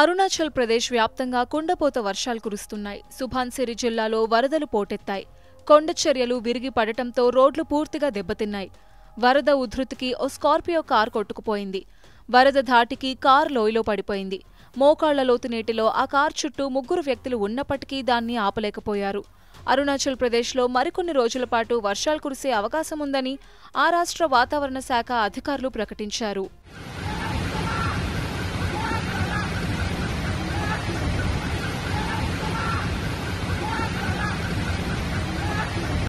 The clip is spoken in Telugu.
అరుణాచల్ ప్రదేశ్ వ్యాప్తంగా కుండపోత వర్షాలు కురుస్తున్నాయి సుభాన్సిరి జిల్లాలో వరదలు పోటెత్తాయి కొండ చర్యలు విరిగి పడటంతో రోడ్లు పూర్తిగా దెబ్బతిన్నాయి వరద ఉధృతికి ఓ స్కార్పియో కార్ కొట్టుకుపోయింది వరద ధాటికి కార్ లోయలో పడిపోయింది మోకాళ్లలోతు నీటిలో ఆ కార్ చుట్టూ ముగ్గురు వ్యక్తులు ఉన్నప్పటికీ దాన్ని ఆపలేకపోయారు అరుణాచల్ ప్రదేశ్లో మరికొన్ని రోజుల పాటు వర్షాలు కురిసే అవకాశం ఉందని ఆ రాష్ట్ర వాతావరణ శాఖ అధికారులు ప్రకటించారు